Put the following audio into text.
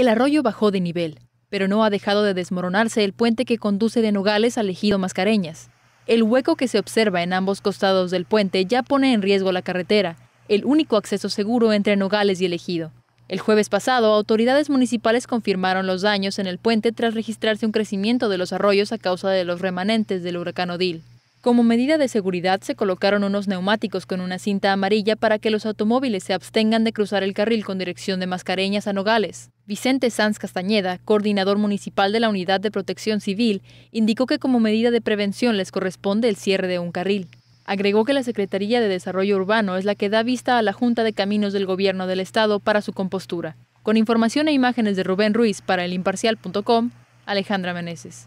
El arroyo bajó de nivel, pero no ha dejado de desmoronarse el puente que conduce de Nogales al ejido Mascareñas. El hueco que se observa en ambos costados del puente ya pone en riesgo la carretera, el único acceso seguro entre Nogales y el ejido. El jueves pasado, autoridades municipales confirmaron los daños en el puente tras registrarse un crecimiento de los arroyos a causa de los remanentes del huracán Odil. Como medida de seguridad, se colocaron unos neumáticos con una cinta amarilla para que los automóviles se abstengan de cruzar el carril con dirección de Mascareñas a Nogales. Vicente Sanz Castañeda, coordinador municipal de la Unidad de Protección Civil, indicó que como medida de prevención les corresponde el cierre de un carril. Agregó que la Secretaría de Desarrollo Urbano es la que da vista a la Junta de Caminos del Gobierno del Estado para su compostura. Con información e imágenes de Rubén Ruiz para el Alejandra Meneses.